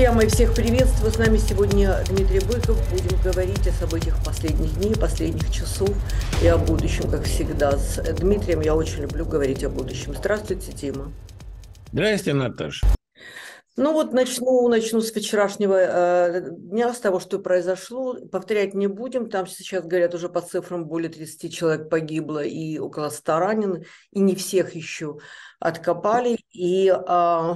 Друзья мои, всех приветствую. С нами сегодня Дмитрий Быков. Будем говорить о событиях последних дней, последних часов и о будущем, как всегда. С Дмитрием я очень люблю говорить о будущем. Здравствуйте, Дима. Здравствуйте, Наташа. Ну вот начну, начну с вчерашнего э, дня, с того, что произошло. Повторять не будем. Там сейчас, говорят, уже по цифрам более 30 человек погибло и около 100 ранен, и не всех еще откопали. И э,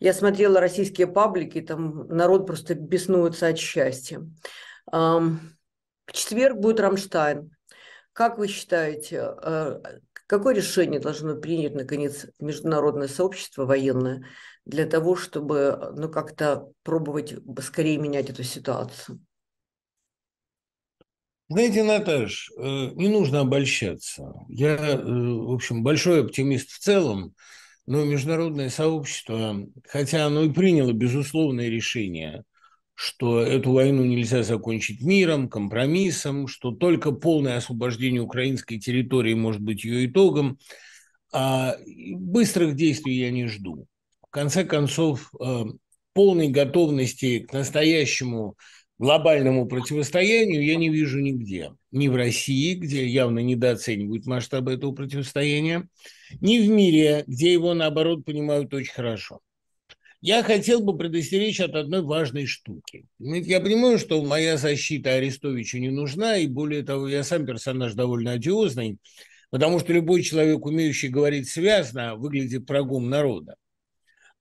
я смотрела российские паблики, там народ просто беснуется от счастья. В четверг будет Рамштайн. Как вы считаете, а, какое решение должно принять, наконец, международное сообщество военное для того, чтобы ну, как-то пробовать скорее менять эту ситуацию? Знаете, Наташ, э, не нужно обольщаться. Я, э, в общем, большой оптимист в целом но международное сообщество, хотя оно и приняло безусловное решение, что эту войну нельзя закончить миром, компромиссом, что только полное освобождение украинской территории может быть ее итогом, а быстрых действий я не жду. В конце концов, э, полной готовности к настоящему глобальному противостоянию я не вижу нигде ни в России, где явно недооценивают масштабы этого противостояния, ни в мире, где его, наоборот, понимают очень хорошо. Я хотел бы предостеречь от одной важной штуки. я понимаю, что моя защита Арестовичу не нужна, и более того, я сам персонаж довольно одиозный, потому что любой человек, умеющий говорить связно, выглядит врагом народа.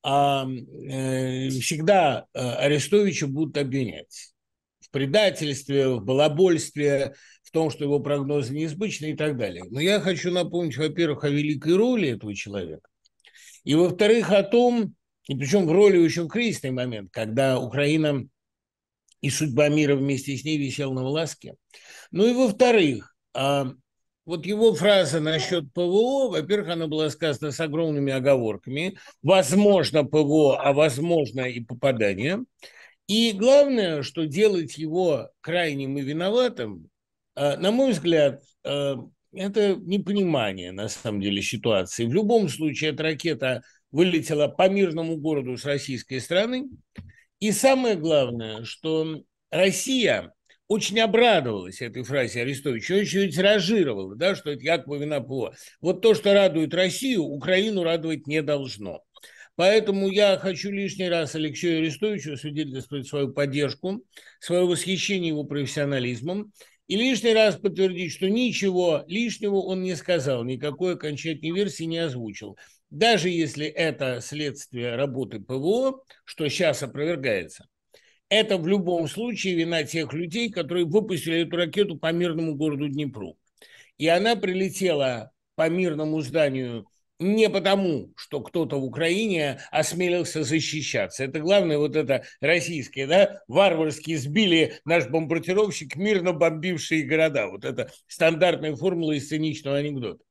А э, всегда э, Арестовича будут обвинять в предательстве, в балабольстве, том, что его прогнозы неизбычны и так далее. Но я хочу напомнить, во-первых, о великой роли этого человека, и, во-вторых, о том, и причем в роли очень в кризисный момент, когда Украина и судьба мира вместе с ней висела на волоске. Ну и, во-вторых, а, вот его фраза насчет ПВО, во-первых, она была сказана с огромными оговорками. Возможно ПВО, а возможно и попадание. И главное, что делать его крайним и виноватым а, на мой взгляд, э, это непонимание, на самом деле, ситуации. В любом случае, эта ракета вылетела по мирному городу с российской стороны. И самое главное, что Россия очень обрадовалась этой фразе Арестовича, очень ее тиражировала, да, что это якобы вина ПО. Вот то, что радует Россию, Украину радовать не должно. Поэтому я хочу лишний раз Алексею Арестовичу свидетельствовать свою поддержку, свое восхищение его профессионализмом и лишний раз подтвердить, что ничего лишнего он не сказал, никакой окончательной версии не озвучил. Даже если это следствие работы ПВО, что сейчас опровергается, это в любом случае вина тех людей, которые выпустили эту ракету по мирному городу Днепру. И она прилетела по мирному зданию не потому, что кто-то в Украине осмелился защищаться. Это главное, вот это российское, да, варварски сбили наш бомбардировщик, мирно бомбившие города. Вот это стандартная формула из циничного анекдота.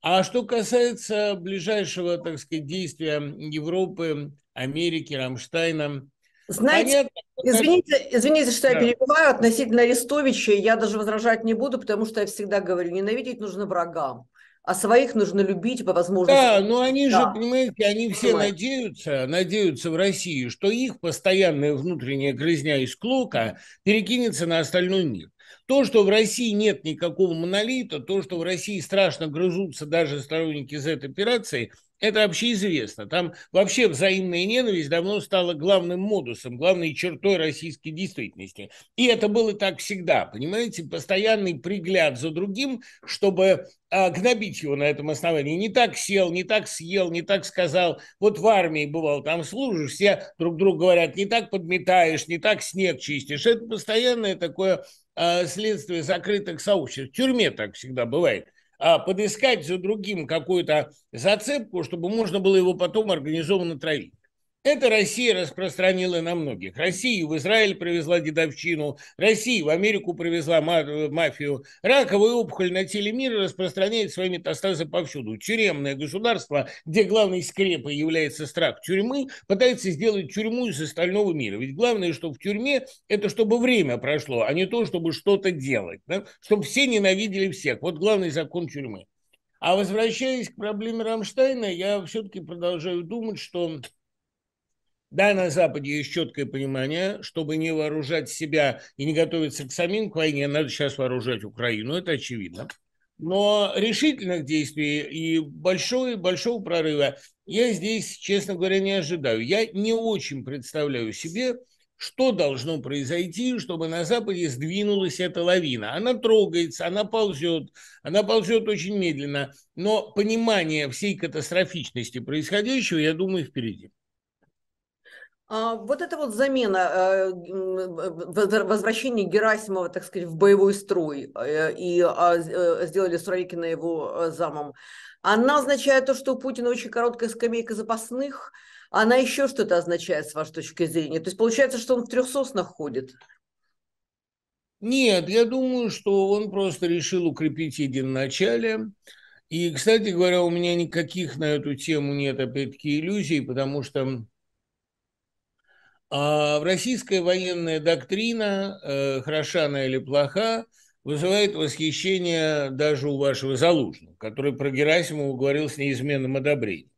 А что касается ближайшего, так сказать, действия Европы, Америки, Рамштайна, знаете, извините, извините, что я перебиваю относительно Арестовича, я даже возражать не буду, потому что я всегда говорю, ненавидеть нужно врагам а своих нужно любить по возможности. Да, но они да. же, понимаете, они все Понимаю. надеются, надеются в России, что их постоянная внутренняя грызня и склока перекинется на остальной мир. То, что в России нет никакого монолита, то, что в России страшно грызутся даже сторонники Z-операции, это вообще известно. Там вообще взаимная ненависть давно стала главным модусом, главной чертой российской действительности. И это было так всегда, понимаете? Постоянный пригляд за другим, чтобы а, гнобить его на этом основании. Не так сел, не так съел, не так сказал. Вот в армии бывал, там служишь, все друг другу говорят, не так подметаешь, не так снег чистишь. Это постоянное такое Э, следствие закрытых сообществ, в тюрьме так всегда бывает, а подыскать за другим какую-то зацепку, чтобы можно было его потом организованно травить. Это Россия распространила на многих. Россию в Израиль привезла дедовщину, Россия в Америку привезла э, мафию. Раковая опухоль на теле мира распространяет свои метастазы повсюду. Тюремное государство, где главной скрепой является страх тюрьмы, пытается сделать тюрьму из остального мира. Ведь главное, что в тюрьме, это чтобы время прошло, а не то, чтобы что-то делать. Да? Чтобы все ненавидели всех. Вот главный закон тюрьмы. А возвращаясь к проблеме Рамштайна, я все-таки продолжаю думать, что да, на Западе есть четкое понимание, чтобы не вооружать себя и не готовиться к самим к войне, надо сейчас вооружать Украину, это очевидно. Но решительных действий и большого, большого прорыва я здесь, честно говоря, не ожидаю. Я не очень представляю себе, что должно произойти, чтобы на Западе сдвинулась эта лавина. Она трогается, она ползет, она ползет очень медленно, но понимание всей катастрофичности происходящего, я думаю, впереди. А, вот эта вот замена, э, э, возвращение Герасимова, так сказать, в боевой строй э, и а, сделали Суровикина его замом, она означает то, что у Путина очень короткая скамейка запасных, она еще что-то означает с вашей точки зрения? То есть получается, что он в трех соснах ходит? Нет, я думаю, что он просто решил укрепить единоначалие, и, кстати говоря, у меня никаких на эту тему нет, опять-таки, иллюзий, потому что а российская военная доктрина, э, хороша она или плоха, вызывает восхищение даже у вашего Залужного, который про Герасимова говорил с неизменным одобрением.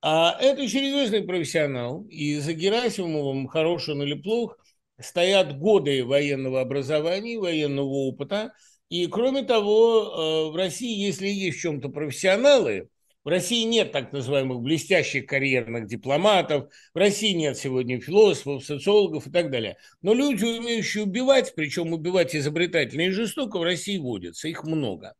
А это серьезный профессионал, и за Герасимовым, хорош он или плох, стоят годы военного образования, военного опыта, и кроме того, э, в России, если есть в чем-то профессионалы, в России нет так называемых блестящих карьерных дипломатов, в России нет сегодня философов, социологов и так далее. Но люди, умеющие убивать, причем убивать изобретательно и жестоко, в России водятся, их много.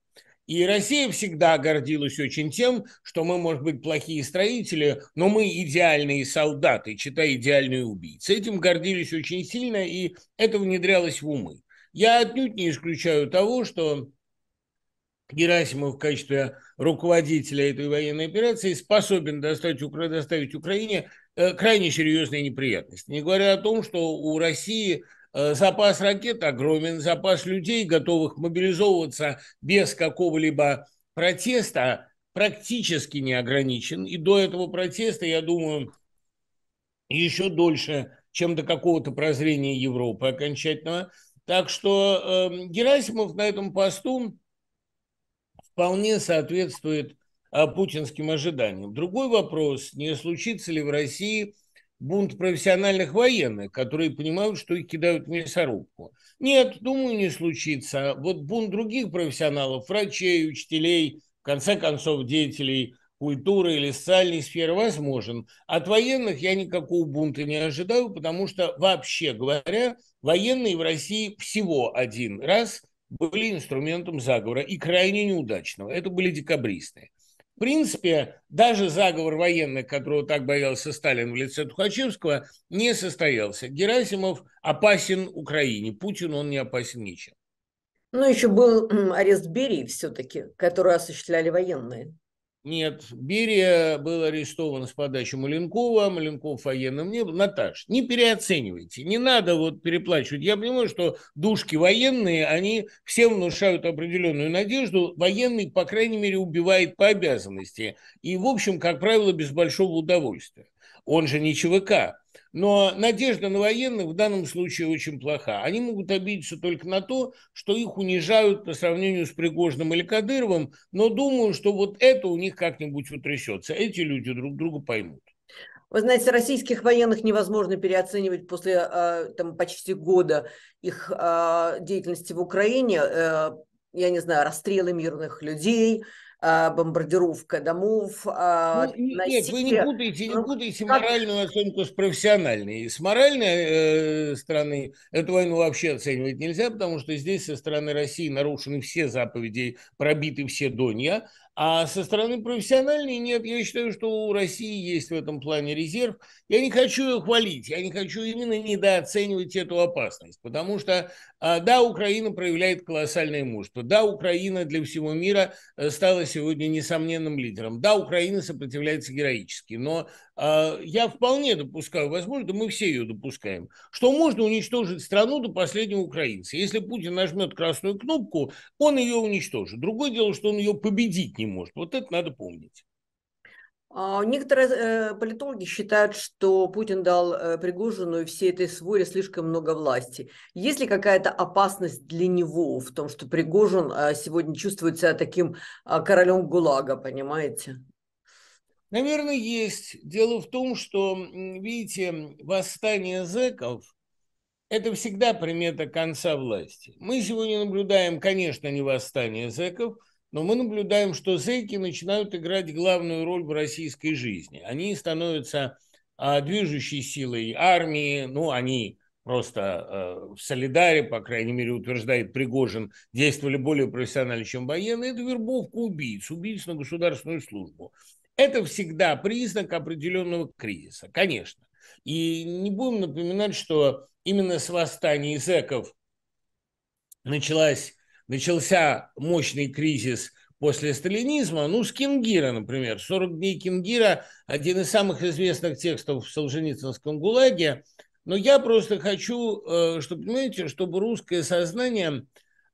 И Россия всегда гордилась очень тем, что мы, может быть, плохие строители, но мы идеальные солдаты, читай идеальные убийцы. Этим гордились очень сильно, и это внедрялось в умы. Я отнюдь не исключаю того, что Герасимов в качестве руководителя этой военной операции способен достать, доставить Украине э, крайне серьезные неприятности. Не говоря о том, что у России э, запас ракет огромен, запас людей, готовых мобилизовываться без какого-либо протеста, практически не ограничен. И до этого протеста, я думаю, еще дольше, чем до какого-то прозрения Европы окончательного. Так что э, Герасимов на этом посту вполне соответствует а, путинским ожиданиям. Другой вопрос, не случится ли в России бунт профессиональных военных, которые понимают, что их кидают в мясорубку. Нет, думаю, не случится. Вот бунт других профессионалов, врачей, учителей, в конце концов, деятелей культуры или социальной сферы возможен. От военных я никакого бунта не ожидаю, потому что, вообще говоря, военные в России всего один раз – были инструментом заговора и крайне неудачного. Это были декабристы. В принципе, даже заговор военных, которого так боялся Сталин в лице Тухачевского, не состоялся. Герасимов опасен Украине, Путин он не опасен ничем. Ну, еще был арест Берии все-таки, который осуществляли военные. Нет, Берия был арестован с подачи Маленкова, Маленков военным не был. Наташ, не переоценивайте, не надо вот переплачивать. Я понимаю, что душки военные, они всем внушают определенную надежду. Военный, по крайней мере, убивает по обязанности. И, в общем, как правило, без большого удовольствия. Он же не ЧВК. Но надежда на военных в данном случае очень плоха. Они могут обидеться только на то, что их унижают по сравнению с Пригожным или Кадыровым, но думаю, что вот это у них как-нибудь утрясется. Эти люди друг друга поймут. Вы знаете, российских военных невозможно переоценивать после а, там, почти года их а, деятельности в Украине. Э, я не знаю, расстрелы мирных людей – а, бомбардировка домов. А, ну, нет, вы не путаете, не путаете ну, моральную как... оценку с профессиональной. С моральной э, стороны эту войну вообще оценивать нельзя, потому что здесь со стороны России нарушены все заповеди, пробиты все донья, а со стороны профессиональной нет. Я считаю, что у России есть в этом плане резерв. Я не хочу ее хвалить. Я не хочу именно недооценивать эту опасность. Потому что, а, да, Украина проявляет колоссальное мужество. Да, Украина для всего мира э, стала сегодня несомненным лидером. Да, Украина сопротивляется героически. Но а, я вполне допускаю возможно, мы все ее допускаем, что можно уничтожить страну до последнего украинца. Если Путин нажмет красную кнопку, он ее уничтожит. Другое дело, что он ее победить не может. Вот это надо помнить. А, некоторые э, политологи считают, что Путин дал э, Пригожину и всей этой своре слишком много власти. Есть ли какая-то опасность для него в том, что Пригожин э, сегодня чувствует себя таким королем ГУЛАГа, понимаете? Наверное, есть. Дело в том, что, видите, восстание зэков – это всегда примета конца власти. Мы сегодня наблюдаем, конечно, не восстание зэков, но мы наблюдаем, что зэки начинают играть главную роль в российской жизни. Они становятся а, движущей силой армии, ну, они просто э, в Солидаре, по крайней мере, утверждает Пригожин, действовали более профессионально, чем военные, это вербовка убийц, убийц на государственную службу. Это всегда признак определенного кризиса, конечно. И не будем напоминать, что именно с восстаний зэков началась, начался мощный кризис после сталинизма. Ну, с Кингира, например. «40 дней Кингира» – один из самых известных текстов в Солженицынском ГУЛАГе. Но я просто хочу, э, чтобы, понимаете, чтобы русское сознание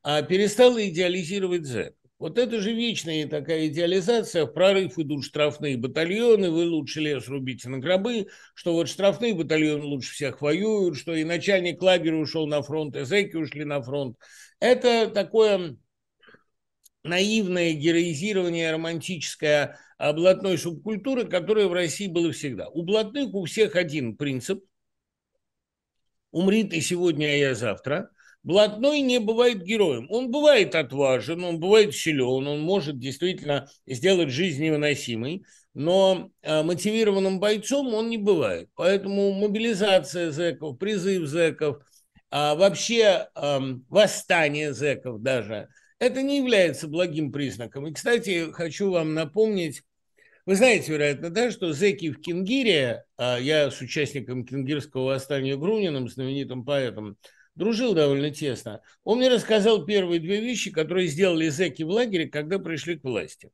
а, перестало идеализировать зэк. Вот это же вечная такая идеализация, в прорыв идут штрафные батальоны, вы лучше лес рубите на гробы, что вот штрафные батальоны лучше всех воюют, что и начальник лагеря ушел на фронт, и зэки ушли на фронт. Это такое наивное героизирование романтическое блатной субкультуры, которая в России была всегда. У блатных у всех один принцип – «умри ты сегодня, а я завтра», Блатной не бывает героем. Он бывает отважен, он бывает силен, он может действительно сделать жизнь невыносимой, но э, мотивированным бойцом он не бывает. Поэтому мобилизация зэков, призыв зэков, а вообще эм, восстание зэков даже, это не является благим признаком. И, кстати, хочу вам напомнить, вы знаете, вероятно, да, что зэки в Кенгире, а я с участником кенгирского восстания Груниным, знаменитым поэтом, дружил довольно тесно, он мне рассказал первые две вещи, которые сделали зэки в лагере, когда пришли к власти.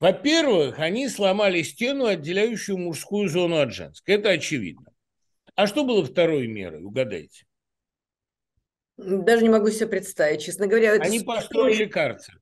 Во-первых, они сломали стену, отделяющую мужскую зону от женской. Это очевидно. А что было второй мерой, угадайте? Даже не могу себе представить, честно говоря. Это они построили карцер.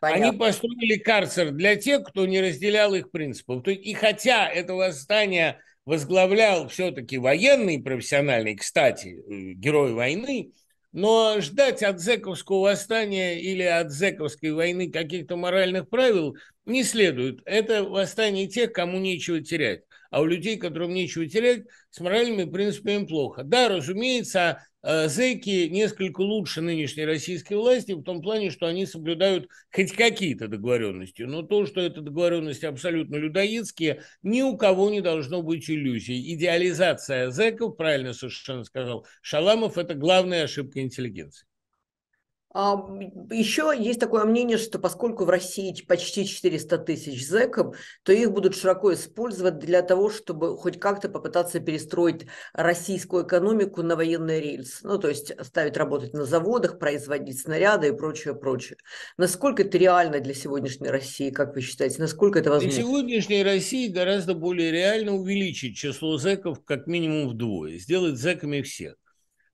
Понятно. Они построили карцер для тех, кто не разделял их принципов. И хотя это восстание возглавлял все-таки военный профессиональный, кстати, э, герой войны, но ждать от Зековского восстания или от Зековской войны каких-то моральных правил не следует. Это восстание тех, кому нечего терять. А у людей, которым нечего терять, с моральными принципами плохо. Да, разумеется, э, зэки несколько лучше нынешней российской власти в том плане, что они соблюдают хоть какие-то договоренности. Но то, что это договоренности абсолютно людоедские, ни у кого не должно быть иллюзий. Идеализация зэков, правильно совершенно сказал Шаламов, это главная ошибка интеллигенции. А, Еще есть такое мнение, что поскольку в России почти 400 тысяч зэков, то их будут широко использовать для того, чтобы хоть как-то попытаться перестроить российскую экономику на военный рельс. Ну, то есть ставить работать на заводах, производить снаряды и прочее, прочее. Насколько это реально для сегодняшней России, как вы считаете? Насколько это возможно? Для сегодняшней России гораздо более реально увеличить число зэков как минимум вдвое, сделать зэками всех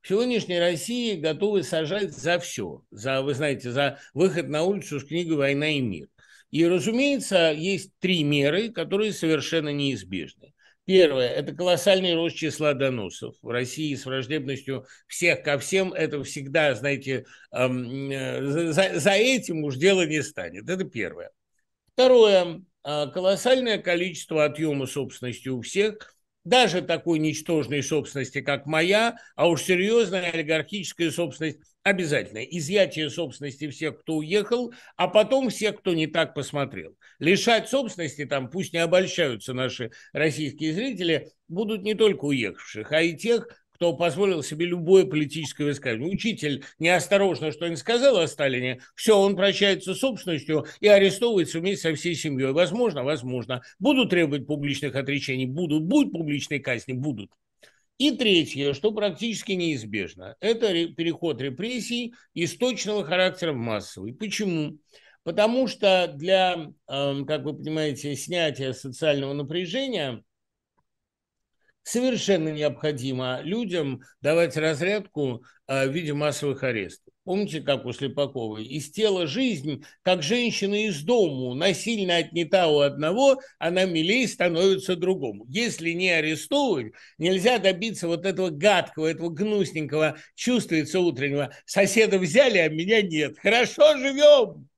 в сегодняшней России готовы сажать за все. За, вы знаете, за выход на улицу с книгой «Война и мир». И, разумеется, есть три меры, которые совершенно неизбежны. Первое – это колоссальный рост числа доносов. В России с враждебностью всех ко всем это всегда, знаете, эм, э, за, за этим уж дело не станет. Это первое. Второе э, – колоссальное количество отъема собственности у всех – даже такой ничтожной собственности, как моя, а уж серьезная олигархическая собственность обязательно. Изъятие собственности всех, кто уехал, а потом всех, кто не так посмотрел. Лишать собственности, там пусть не обольщаются наши российские зрители, будут не только уехавших, а и тех, кто позволил себе любое политическое высказывание. Учитель неосторожно что-нибудь сказал о Сталине, все, он прощается с собственностью и арестовывается вместе со всей семьей. Возможно, возможно. Будут требовать публичных отречений? Будут. Будут публичные казни? Будут. И третье, что практически неизбежно, это переход репрессий из точного характера в массовый. Почему? Потому что для, эм, как вы понимаете, снятия социального напряжения – совершенно необходимо людям давать разрядку а, в виде массовых арестов. Помните, как у Слепаковой? Из тела жизнь, как женщина из дому, насильно отнята у одного, она милей становится другому. Если не арестовывать, нельзя добиться вот этого гадкого, этого гнусненького, чувствуется утреннего. Соседа взяли, а меня нет. Хорошо живем!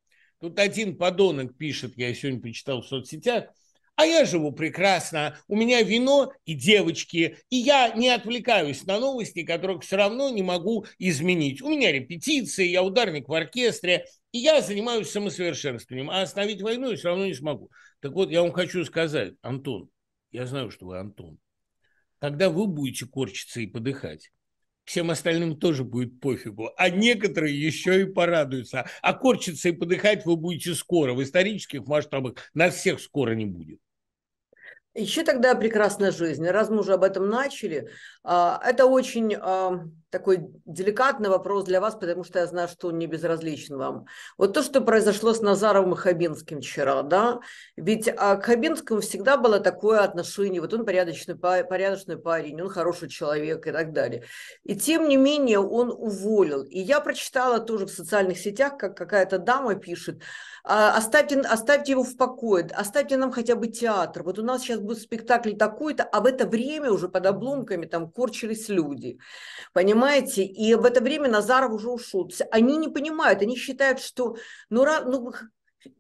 Тут один подонок пишет, я сегодня почитал в соцсетях, а я живу прекрасно, у меня вино и девочки, и я не отвлекаюсь на новости, которых все равно не могу изменить. У меня репетиции, я ударник в оркестре, и я занимаюсь самосовершенствованием, а остановить войну я все равно не смогу. Так вот, я вам хочу сказать, Антон, я знаю, что вы Антон, когда вы будете корчиться и подыхать, всем остальным тоже будет пофигу, а некоторые еще и порадуются. А корчиться и подыхать вы будете скоро, в исторических масштабах нас всех скоро не будет. Еще тогда прекрасная жизнь. Раз мы уже об этом начали, а, это очень а, такой деликатный вопрос для вас, потому что я знаю, что он не безразличен вам. Вот то, что произошло с Назаровым и Хабинским вчера, да, ведь а, к Хабинскому всегда было такое отношение, вот он порядочный, порядочный парень, он хороший человек и так далее. И тем не менее он уволил. И я прочитала тоже в социальных сетях, как какая-то дама пишет, «А, оставьте, оставьте его в покое, оставьте нам хотя бы театр. Вот у нас сейчас будет спектакль такой-то, а в это время уже под обломками там корчились люди. Понимаете? понимаете? И в это время Назаров уже ушел. Они не понимают, они считают, что ну, ну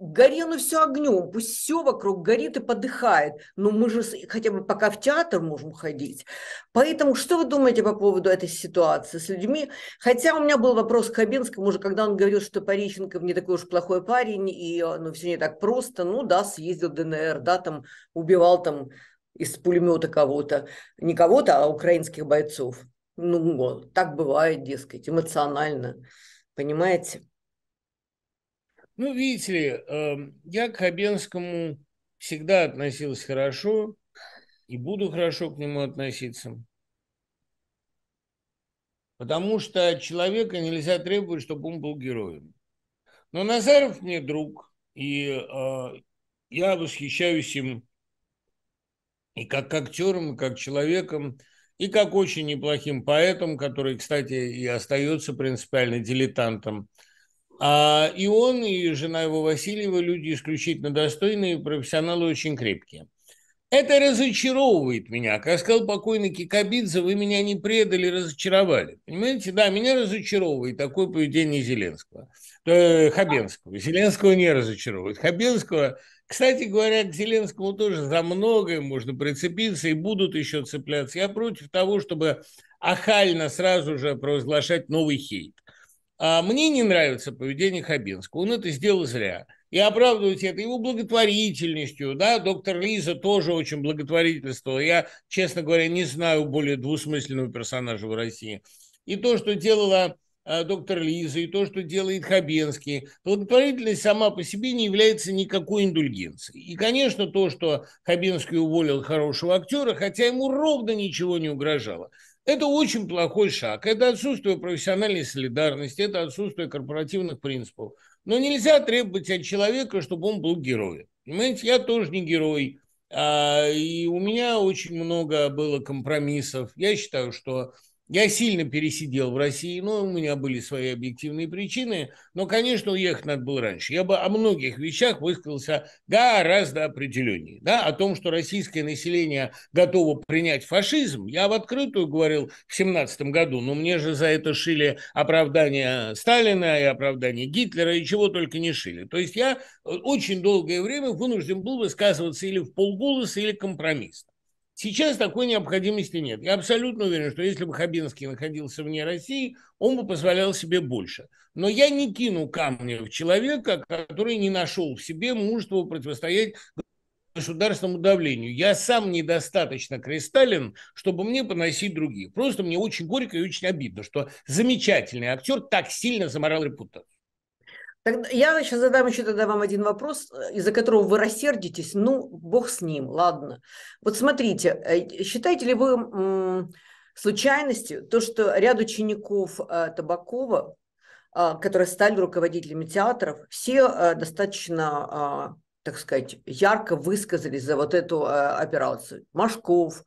гори ну все огнем, пусть все вокруг горит и подыхает, но мы же хотя бы пока в театр можем ходить. Поэтому что вы думаете по поводу этой ситуации с людьми? Хотя у меня был вопрос к Хабенскому уже, когда он говорил, что Парищенков не такой уж плохой парень, и э, ну, все не так просто, ну да, съездил в ДНР, да, там убивал там из пулемета кого-то, не кого-то, а украинских бойцов ну, так бывает, дескать, эмоционально, понимаете? Ну, видите ли, эм, я к Хабенскому всегда относился хорошо и буду хорошо к нему относиться. Потому что от человека нельзя требовать, чтобы он был героем. Но Назаров мне друг, и э, я восхищаюсь им и как актером, и как человеком и как очень неплохим поэтом, который, кстати, и остается принципиально дилетантом. А и он, и жена его Васильева люди исключительно достойные, профессионалы очень крепкие. Это разочаровывает меня. Как сказал покойный Кикабидзе, вы меня не предали, разочаровали. Понимаете, да, меня разочаровывает такое поведение Зеленского, э, Хабенского. Зеленского не разочаровывает. Хабенского кстати говоря, к Зеленскому тоже за многое можно прицепиться и будут еще цепляться. Я против того, чтобы ахально сразу же провозглашать новый хейт. А мне не нравится поведение Хабенского. Он это сделал зря. И оправдывать это его благотворительностью. Да? Доктор Лиза тоже очень благотворительствовала. Я, честно говоря, не знаю более двусмысленного персонажа в России. И то, что делала Э, доктор Лиза и то, что делает Хабенский, то благотворительность сама по себе не является никакой индульгенцией. И, конечно, то, что Хабенский уволил хорошего актера, хотя ему ровно ничего не угрожало, это очень плохой шаг. Это отсутствие профессиональной солидарности, это отсутствие корпоративных принципов. Но нельзя требовать от человека, чтобы он был героем. Понимаете, я тоже не герой. А, и у меня очень много было компромиссов. Я считаю, что я сильно пересидел в России, но ну, у меня были свои объективные причины. Но, конечно, уехать надо было раньше. Я бы о многих вещах высказался гораздо определеннее. Да? О том, что российское население готово принять фашизм, я в открытую говорил в семнадцатом году. Но «Ну, мне же за это шили оправдание Сталина и оправдание Гитлера, и чего только не шили. То есть я э, очень долгое время вынужден был высказываться или в полголоса, или компромиссно. Сейчас такой необходимости нет. Я абсолютно уверен, что если бы Хабинский находился вне России, он бы позволял себе больше. Но я не кину камня в человека, который не нашел в себе мужества противостоять государственному давлению. Я сам недостаточно кристаллен, чтобы мне поносить другие. Просто мне очень горько и очень обидно, что замечательный актер так сильно заморал репутацию я сейчас задам еще тогда вам один вопрос, э, из-за которого вы рассердитесь. Ну, бог с ним, ладно. Вот смотрите, э, считаете ли вы случайностью то, что ряд учеников э, Табакова, которые стали руководителями театров, все достаточно, так сказать, ярко высказались за вот эту операцию? Машков,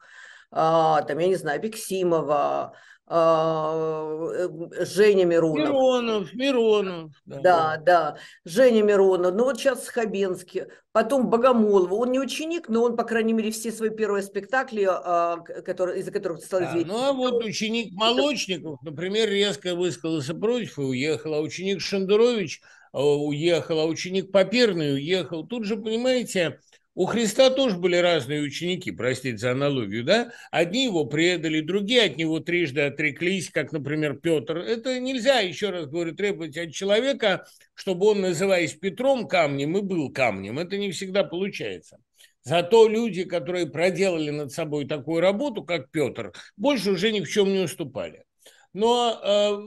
там, я не знаю, Бексимова, а, Женя Миронов. Миронов, Миронов. Да, да, да. Женя Миронов. Ну вот сейчас Хабенский, потом Богомолова. Он не ученик, но он, по крайней мере, все свои первые спектакли, а, которые, из-за которых стал известен. Да, ну а вот ученик Молочников, например, резко высказался против и уехал, а ученик Шендерович а, уехал, а ученик Паперный уехал. Тут же, понимаете, у Христа тоже были разные ученики, простите за аналогию, да? Одни его предали, другие от него трижды отреклись, как, например, Петр. Это нельзя, еще раз говорю, требовать от человека, чтобы он, называясь Петром камнем, и был камнем. Это не всегда получается. Зато люди, которые проделали над собой такую работу, как Петр, больше уже ни в чем не уступали. Но э,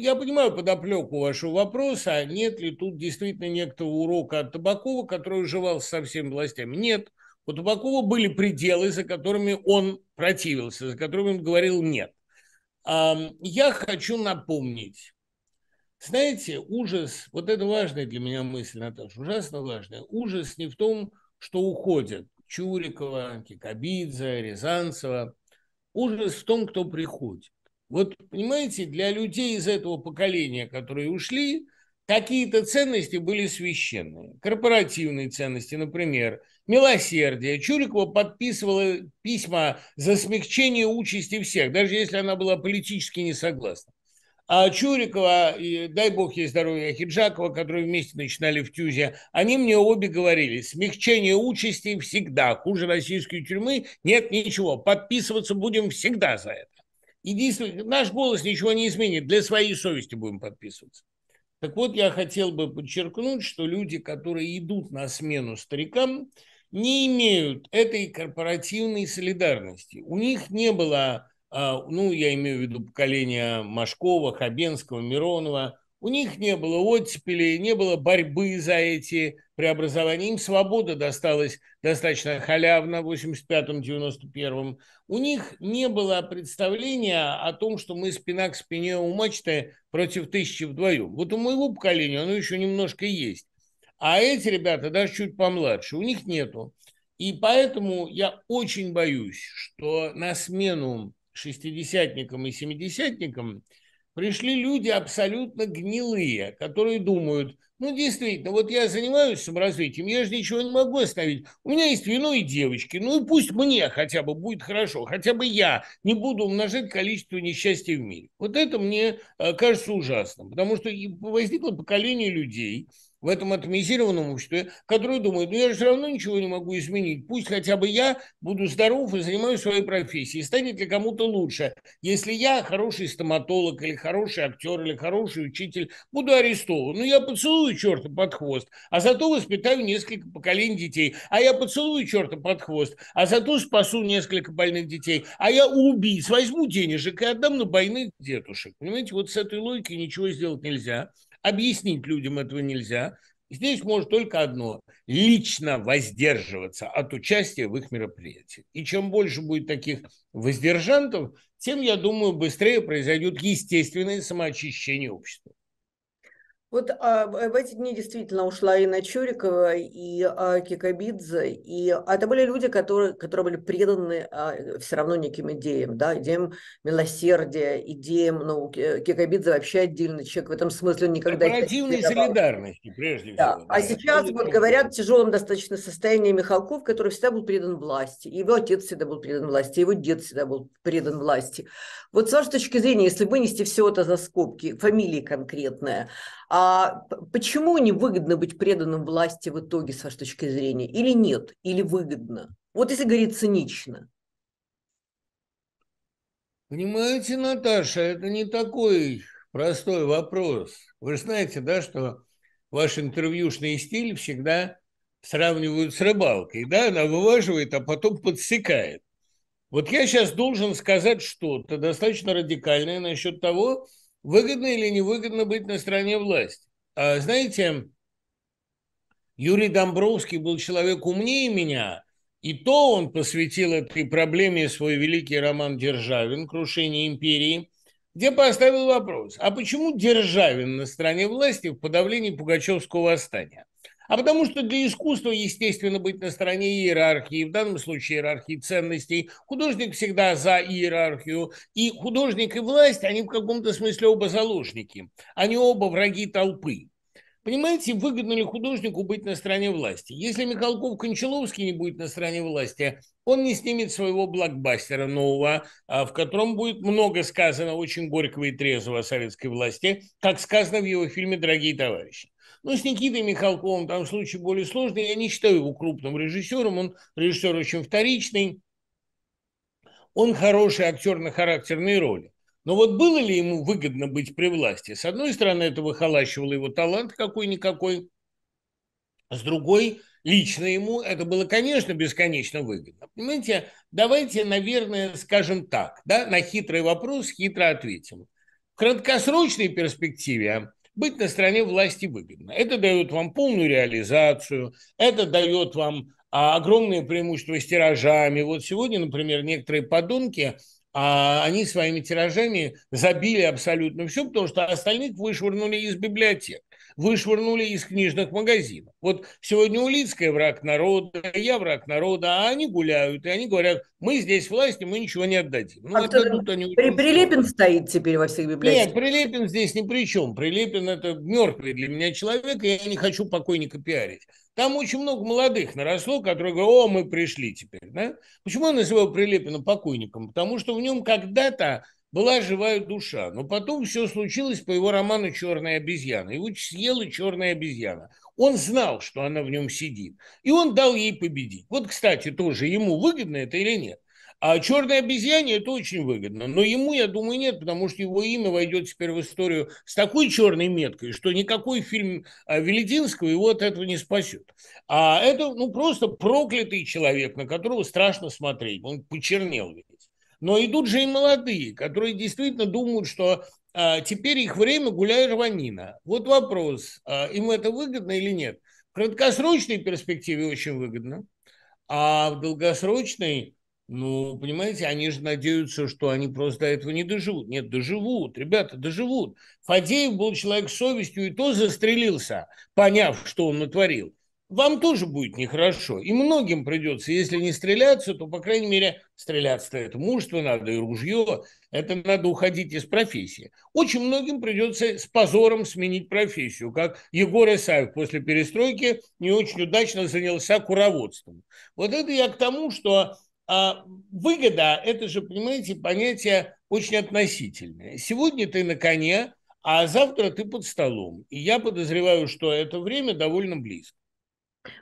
я понимаю подоплеку вашего вопроса, а нет ли тут действительно некоторого урока от Табакова, который уживался со всеми властями. Нет. У Табакова были пределы, за которыми он противился, за которыми он говорил нет. Э, я хочу напомнить, знаете, ужас, вот это важная для меня мысль, Наташа, ужасно важная. Ужас не в том, что уходят Чурикова, Кикабидзе, Рязанцева. Ужас в том, кто приходит. Вот, понимаете, для людей из этого поколения, которые ушли, какие-то ценности были священные. Корпоративные ценности, например, милосердие. Чурикова подписывала письма за смягчение участи всех, даже если она была политически не согласна. А Чурикова, и, дай бог ей здоровья, Хиджакова, которые вместе начинали в ТЮЗе, они мне обе говорили, смягчение участи всегда, хуже российской тюрьмы нет ничего, подписываться будем всегда за это и действуй. Наш голос ничего не изменит. Для своей совести будем подписываться. Так вот, я хотел бы подчеркнуть, что люди, которые идут на смену старикам, не имеют этой корпоративной солидарности. У них не было, а, ну, я имею в виду поколения Машкова, Хабенского, Миронова, у них не было оттепелей, не было борьбы за эти преобразования. Им свобода досталась достаточно халявно в 85-91. У них не было представления о том, что мы спина к спине у мачты против тысячи вдвоем. Вот у моего поколения оно еще немножко есть. А эти ребята даже чуть помладше, у них нету. И поэтому я очень боюсь, что на смену шестидесятникам и семидесятникам – пришли люди абсолютно гнилые, которые думают, ну, действительно, вот я занимаюсь саморазвитием, я же ничего не могу остановить. У меня есть вино и девочки, ну и пусть мне хотя бы будет хорошо, хотя бы я не буду умножать количество несчастья в мире. Вот это мне э, кажется ужасным, потому что возникло поколение людей, в этом атомизированном обществе, которые думают, ну я же все равно ничего не могу изменить, пусть хотя бы я буду здоров и занимаюсь своей профессией. Станет ли кому-то лучше, если я хороший стоматолог или хороший актер или хороший учитель, буду арестован. Ну я поцелую черта под хвост, а зато воспитаю несколько поколений детей. А я поцелую черта под хвост, а зато спасу несколько больных детей. А я убийц, возьму денежек и отдам на больных дедушек. Понимаете, вот с этой логикой ничего сделать нельзя. Объяснить людям этого нельзя. Здесь может только одно – лично воздерживаться от участия в их мероприятии. И чем больше будет таких воздержантов, тем, я думаю, быстрее произойдет естественное самоочищение общества. Вот а, в эти дни действительно ушла и Начурикова, и а, Кикабидзе, и а это были люди, которые, которые были преданы а, все равно неким идеям, да, идеям милосердия, идеям, ну, Кикабидзе вообще отдельный человек, в этом смысле он никогда... Корпоративной солидарности, прежде да. всего. А да. А сейчас, вот говорят, в тяжелом достаточно состоянии Михалков, который всегда был предан власти, его отец всегда был предан власти, его дед всегда был предан власти. Вот с вашей точки зрения, если вынести все это за скобки, фамилии конкретная, а а почему невыгодно быть преданным власти в итоге, с вашей точки зрения? Или нет? Или выгодно? Вот если говорить цинично. Понимаете, Наташа, это не такой простой вопрос. Вы же знаете, да, что ваш интервьюшный стиль всегда сравнивают с рыбалкой. Да, она вываживает, а потом подсекает. Вот я сейчас должен сказать что-то достаточно радикальное насчет того, выгодно или невыгодно быть на стороне власти. А, знаете, Юрий Домбровский был человек умнее меня, и то он посвятил этой проблеме свой великий роман «Державин. Крушение империи», где поставил вопрос, а почему Державин на стороне власти в подавлении Пугачевского восстания? А потому что для искусства, естественно, быть на стороне иерархии, в данном случае иерархии ценностей. Художник всегда за иерархию. И художник и власть, они в каком-то смысле оба заложники. Они оба враги толпы. Понимаете, выгодно ли художнику быть на стороне власти? Если Михалков-Кончаловский не будет на стороне власти, он не снимет своего блокбастера нового, а, в котором будет много сказано очень горького и трезвого о советской власти, как сказано в его фильме «Дорогие товарищи». Ну, с Никитой Михалковым там случай более сложный. Я не считаю его крупным режиссером. Он режиссер очень вторичный. Он хороший актер на характерные роли. Но вот было ли ему выгодно быть при власти? С одной стороны, это выхолащивало его талант какой-никакой, а с другой, лично ему это было, конечно, бесконечно выгодно. Понимаете, давайте, наверное, скажем так, да, на хитрый вопрос хитро ответим. В краткосрочной перспективе быть на стороне власти выгодно. Это дает вам полную реализацию, это дает вам а, огромные преимущества с тиражами. Вот сегодня, например, некоторые подонки – а они своими тиражами забили абсолютно все, потому что остальных вышвырнули из библиотек, вышвырнули из книжных магазинов. Вот сегодня Улицкая враг народа, я враг народа, а они гуляют, и они говорят, мы здесь власти, мы ничего не отдадим. Ну, а отдадут они... При, Прилепин стоит теперь во всех библиотеках? Нет, Прилепин здесь ни при чем. Прилепин – это мертвый для меня человек, и я не хочу покойника пиарить. Там очень много молодых наросло, которые говорят, о, мы пришли теперь. Да? Почему я называю Прилепина покойником? Потому что в нем когда-то была живая душа, но потом все случилось по его роману «Черная обезьяна». Его съела черная обезьяна. Он знал, что она в нем сидит, и он дал ей победить. Вот, кстати, тоже ему выгодно это или нет? А черное обезьяне это очень выгодно. Но ему, я думаю, нет, потому что его имя войдет теперь в историю с такой черной меткой, что никакой фильм а, Велединского его от этого не спасет. А это ну, просто проклятый человек, на которого страшно смотреть. Он почернел ведь. Но идут же и молодые, которые действительно думают, что а, теперь их время гуляет рванина. Вот вопрос, а, им это выгодно или нет. В краткосрочной перспективе очень выгодно, а в долгосрочной ну, понимаете, они же надеются, что они просто этого не доживут. Нет, доживут, ребята, доживут. Фадеев был человек с совестью и то застрелился, поняв, что он натворил. Вам тоже будет нехорошо. И многим придется, если не стреляться, то, по крайней мере, стреляться-то это мужество надо и ружье. Это надо уходить из профессии. Очень многим придется с позором сменить профессию, как Егор Исаев после перестройки не очень удачно занялся куроводством. Вот это я к тому, что а, выгода – это же, понимаете, понятие очень относительное. Сегодня ты на коне, а завтра ты под столом. И я подозреваю, что это время довольно близко.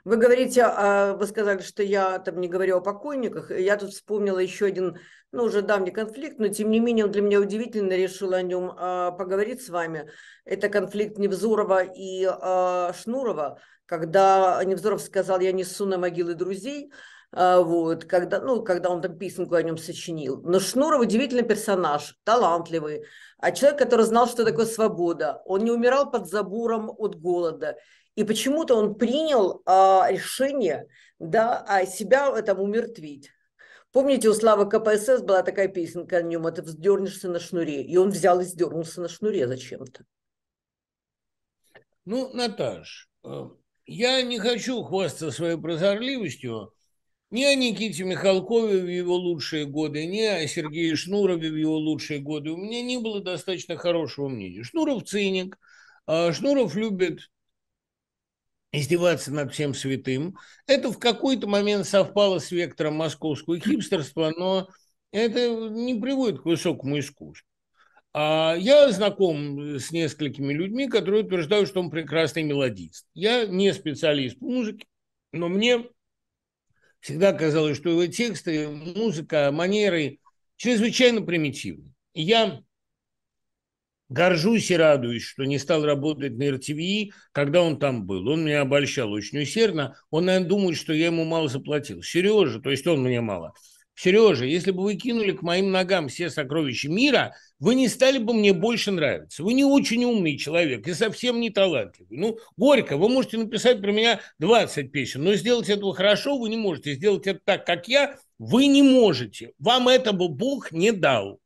Вы говорите, а, вы сказали, что я там не говорю о покойниках. Я тут вспомнила еще один, ну, уже давний конфликт, но тем не менее он для меня удивительно решил о нем а, поговорить с вами. Это конфликт Невзорова и Шнурова, когда Невзоров сказал, я несу на могилы друзей, а, вот, когда, ну, когда он там песенку о нем сочинил. Но Шнуров удивительный персонаж, талантливый, а человек, который знал, что такое свобода. Он не умирал под забором от голода. И почему-то он принял а, решение да, а себя э, там умертвить. Помните, у Славы КПСС была такая песенка о нем, это «Вздернешься на шнуре». И он взял и сдернулся на шнуре зачем-то. Ну, Наташ, э, я не хочу хвастаться своей прозорливостью, ни о Никите Михалкове в его лучшие годы, ни о Сергее Шнурове в его лучшие годы. У меня не было достаточно хорошего мнения. Шнуров циник, а Шнуров любит издеваться над всем святым. Это в какой-то момент совпало с вектором московского хипстерства, но это не приводит к высокому искусству. А я знаком с несколькими людьми, которые утверждают, что он прекрасный мелодист. Я не специалист в музыке, но мне Всегда казалось, что его тексты, музыка, манеры чрезвычайно примитивны. я горжусь и радуюсь, что не стал работать на РТВИ, когда он там был. Он меня обольщал очень усердно. Он, наверное, думает, что я ему мало заплатил. Сережа, то есть он мне мало. Сережа, если бы вы кинули к моим ногам все сокровища мира, вы не стали бы мне больше нравиться. Вы не очень умный человек и совсем не талантливый. Ну, горько, вы можете написать про меня 20 песен, но сделать этого хорошо вы не можете. Сделать это так, как я, вы не можете. Вам этого Бог не дал.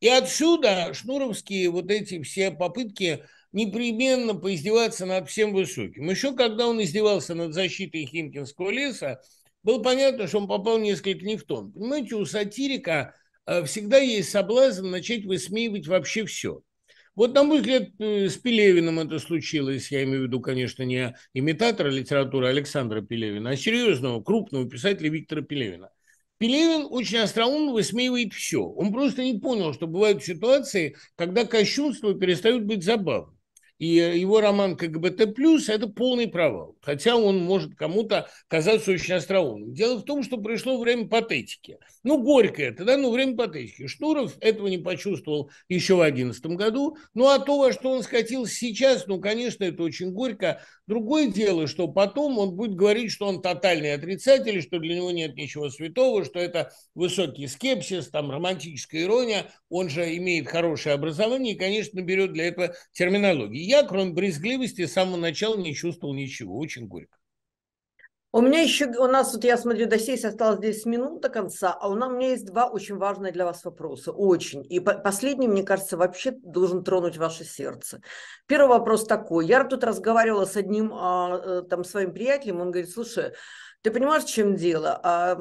И отсюда шнуровские вот эти все попытки непременно поиздеваться над всем высоким. Еще когда он издевался над защитой Химкинского леса, было понятно, что он попал несколько не в тон. Понимаете, у сатирика э, всегда есть соблазн начать высмеивать вообще все. Вот, на мой взгляд, э, с Пелевиным это случилось. Я имею в виду, конечно, не имитатора литературы Александра Пелевина, а серьезного, крупного писателя Виктора Пелевина. Пелевин очень остроумно высмеивает все. Он просто не понял, что бывают ситуации, когда кощунство перестают быть забавным и его роман КГБТ+, это полный провал. Хотя он может кому-то казаться очень остроумным. Дело в том, что пришло время патетики. Ну, горько это, да, ну, время патетики. Шнуров этого не почувствовал еще в 2011 году. Ну, а то, во что он скатился сейчас, ну, конечно, это очень горько. Другое дело, что потом он будет говорить, что он тотальный отрицатель, что для него нет ничего святого, что это высокий скепсис, там романтическая ирония. Он же имеет хорошее образование и, конечно, берет для этого терминологию. Я, кроме брезгливости, с самого начала не чувствовал ничего. Очень горько. У меня еще, у нас, вот я смотрю, до сессии осталось 10 минут до конца, а у, нас, у меня есть два очень важные для вас вопроса, очень. И по- последний, мне кажется, вообще должен тронуть ваше сердце. Первый вопрос такой. Я тут разговаривала с одним а, э, там своим приятелем, он говорит, слушай, ты понимаешь, в чем дело? А,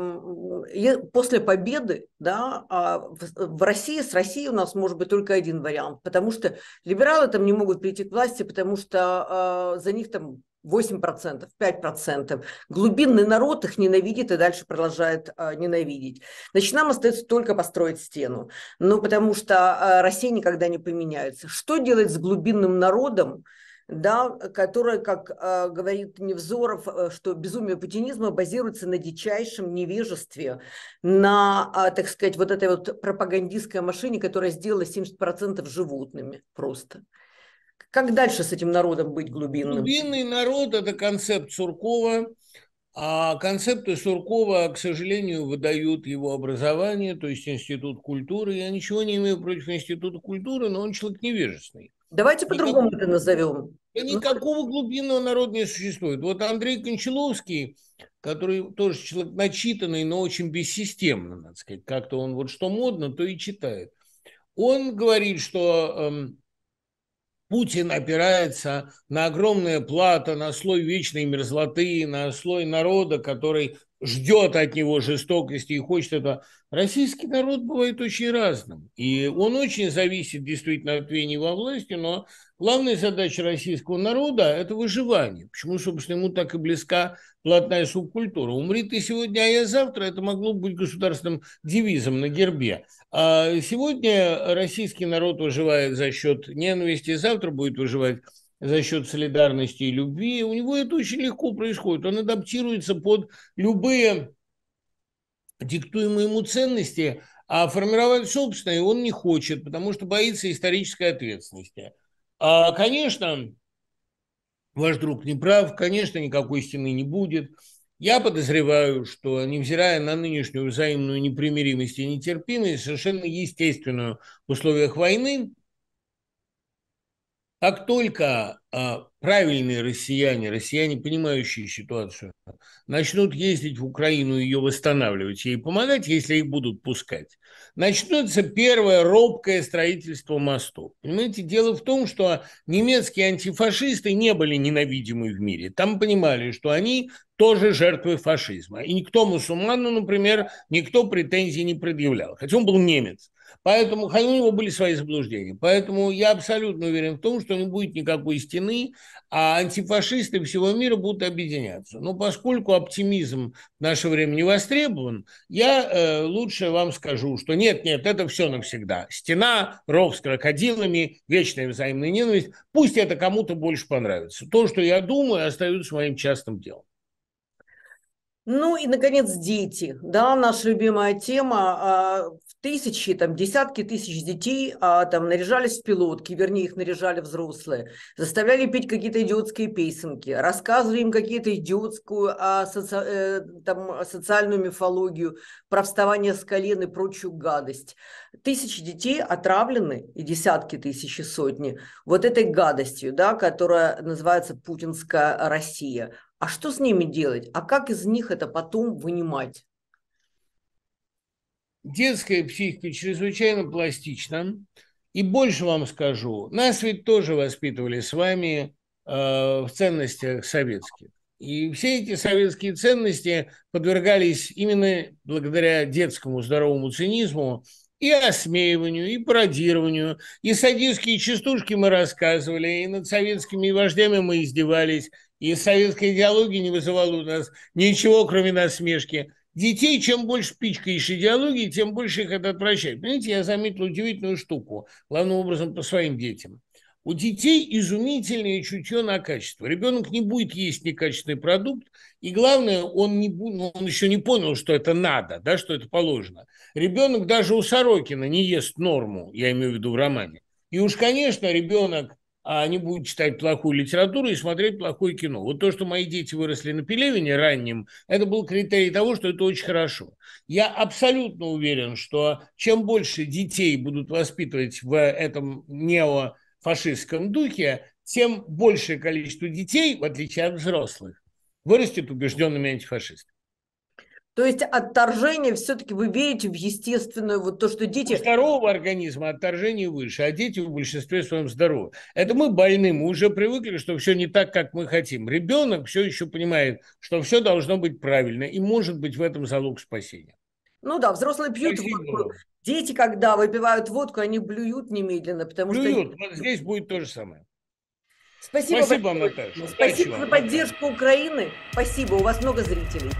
я, после победы да, а в, в России, с Россией у нас может быть только один вариант, потому что либералы там не могут прийти к власти, потому что а, за них там 8%, 5%. Глубинный народ их ненавидит и дальше продолжает э, ненавидеть. Значит, нам остается только построить стену. Ну, потому что э, Россия никогда не поменяется. Что делать с глубинным народом, да, который, как э, говорит Невзоров, э, что безумие путинизма базируется на дичайшем невежестве, на, э, так сказать, вот этой вот пропагандистской машине, которая сделала 70% животными просто. Как дальше с этим народом быть глубинным? Глубинный народ – это концепт Суркова. А концепты Суркова, к сожалению, выдают его образование, то есть Институт культуры. Я ничего не имею против Института культуры, но он человек невежественный. Давайте по-другому это назовем. Да никакого глубинного народа не существует. Вот Андрей Кончаловский, который тоже человек начитанный, но очень бессистемно, надо сказать. Как-то он вот что модно, то и читает. Он говорит, что эм, Путин опирается на огромное плата, на слой вечной мерзлоты, на слой народа, который ждет от него жестокости и хочет этого. Российский народ бывает очень разным. И он очень зависит действительно от вений во власти, но главная задача российского народа – это выживание. Почему, собственно, ему так и близка платная субкультура. Умри ты сегодня, а я завтра – это могло быть государственным девизом на гербе. А сегодня российский народ выживает за счет ненависти, завтра будет выживать за счет солидарности и любви, у него это очень легко происходит. Он адаптируется под любые диктуемые ему ценности, а формировать собственное он не хочет, потому что боится исторической ответственности. А, конечно, ваш друг не прав, конечно, никакой стены не будет. Я подозреваю, что, невзирая на нынешнюю взаимную непримиримость и нетерпимость, совершенно естественную в условиях войны, как только а, правильные россияне, россияне, понимающие ситуацию, начнут ездить в Украину и ее восстанавливать, ей помогать, если их будут пускать, начнется первое робкое строительство мостов. Понимаете, дело в том, что немецкие антифашисты не были ненавидимы в мире. Там понимали, что они тоже жертвы фашизма. И никто мусульману, например, никто претензий не предъявлял. Хотя он был немец. Поэтому, у него были свои заблуждения, поэтому я абсолютно уверен в том, что не будет никакой стены, а антифашисты всего мира будут объединяться. Но поскольку оптимизм в наше время не востребован, я э, лучше вам скажу, что нет, нет, это все навсегда. Стена, ров с крокодилами, вечная взаимная ненависть, пусть это кому-то больше понравится. То, что я думаю, остается моим частным делом. Ну и, наконец, дети. Да, наша любимая тема. А, тысячи, там, десятки тысяч детей а, там, наряжались в пилотки, вернее, их наряжали взрослые, заставляли петь какие-то идиотские песенки, рассказывали им какие-то идиотскую а, соци, э, там, социальную мифологию, про вставание с колен и прочую гадость. Тысячи детей отравлены, и десятки тысяч, и сотни, вот этой гадостью, да, которая называется путинская Россия. А что с ними делать? А как из них это потом вынимать? детская психика чрезвычайно пластична. И больше вам скажу, нас ведь тоже воспитывали с вами э, в ценностях советских. И все эти советские ценности подвергались именно благодаря детскому здоровому цинизму и осмеиванию, и пародированию, и садистские частушки мы рассказывали, и над советскими вождями мы издевались, и советская идеология не вызывала у нас ничего, кроме насмешки – Детей, чем больше пичкаешь идеологии, тем больше их это отвращает. Понимаете, я заметил удивительную штуку, главным образом по своим детям. У детей изумительное чутье на качество. Ребенок не будет есть некачественный продукт, и главное, он, не, ну, он еще не понял, что это надо, да, что это положено. Ребенок даже у Сорокина не ест норму, я имею в виду в романе. И уж, конечно, ребенок а они будут читать плохую литературу и смотреть плохое кино. Вот то, что мои дети выросли на Пелевине ранним, это был критерий того, что это очень хорошо. Я абсолютно уверен, что чем больше детей будут воспитывать в этом неофашистском духе, тем большее количество детей, в отличие от взрослых, вырастет убежденными антифашистами. То есть отторжение все-таки вы верите в естественную, вот то, что дети... У здорового организма отторжение выше, а дети в большинстве своем здоровы. Это мы больны, мы уже привыкли, что все не так, как мы хотим. Ребенок все еще понимает, что все должно быть правильно, и может быть в этом залог спасения. Ну да, взрослые пьют Спасибо. водку. Дети, когда выпивают водку, они блюют немедленно, потому блюют. что... Блюют, здесь будет то же самое. Спасибо, Спасибо, большое. Наташа. Спасибо Удачи за вам. поддержку Украины. Спасибо, у вас много зрителей.